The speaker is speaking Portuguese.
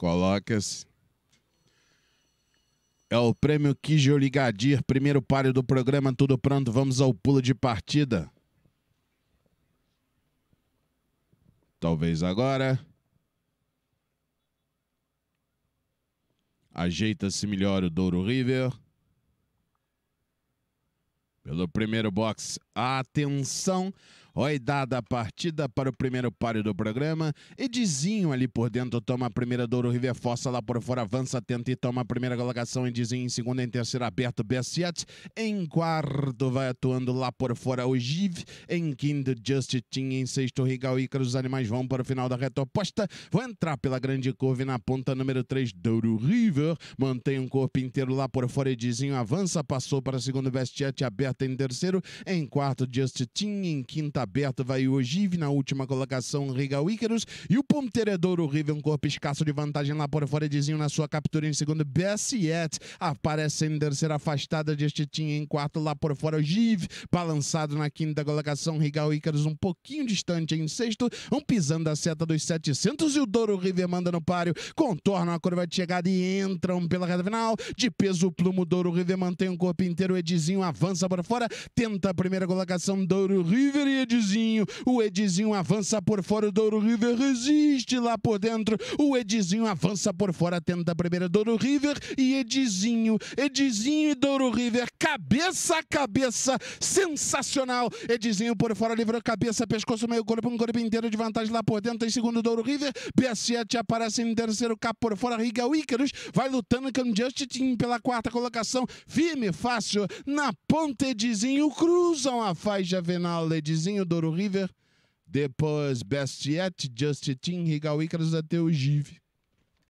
Coloca-se. É o prêmio Kijo Ligadir, primeiro páreo do programa Tudo Pronto. Vamos ao pulo de partida. Talvez agora. Ajeita-se melhor o Douro River. Pelo primeiro box, atenção. Oi dada a partida para o primeiro páreo do programa. Edizinho ali por dentro toma a primeira Douro River força lá por fora, avança, tenta e toma a primeira colocação. Edizinho em segunda, em terceiro aberto, Bessiat. Em quarto vai atuando lá por fora o Giv. Em quinto, Justin. Em sexto, Rigal Ícaro. Os animais vão para o final da reta oposta. Vão entrar pela grande curva e na ponta número 3, Douro River. Mantém um corpo inteiro lá por fora, Edizinho avança, passou para segundo, bestiat aberta em terceiro. Em quarto, Justin. Em quinta, Ponta tá Aberta vai o Ogive na última colocação, riga Regal E o ponteiro é Douro River, um corpo escasso de vantagem lá por fora. Dizinho na sua captura em segundo. Bessiet aparece em terceira afastada de Estitinha em quarto lá por fora. Ogive balançado na quinta colocação. riga Ícaros um pouquinho distante em sexto. Um pisando a seta dos 700 e o Douro River manda no páreo. Contorna a curva de chegada e entram pela reta final. De peso plumo, Douro River mantém o corpo inteiro. Edizinho avança por fora. Tenta a primeira colocação. Douro River e Edizinho. O Edizinho avança por fora, o Douro River resiste lá por dentro. O Edizinho avança por fora, tenta a primeira Douro River e Edizinho. Edizinho e Douro River, cabeça a cabeça, sensacional. Edizinho por fora, livrou cabeça, pescoço, meio corpo, um corpo inteiro de vantagem lá por dentro. Em segundo, Douro River. ps 7 aparece em terceiro, cap por fora, Riga Wickers Vai lutando com o Justin pela quarta colocação. Firme, fácil, na ponta, Edizinho. Cruzam a faixa final, Edizinho Paulinho, Douro River. Depois Bastiat, Justin, Rigal Icarus até o Give.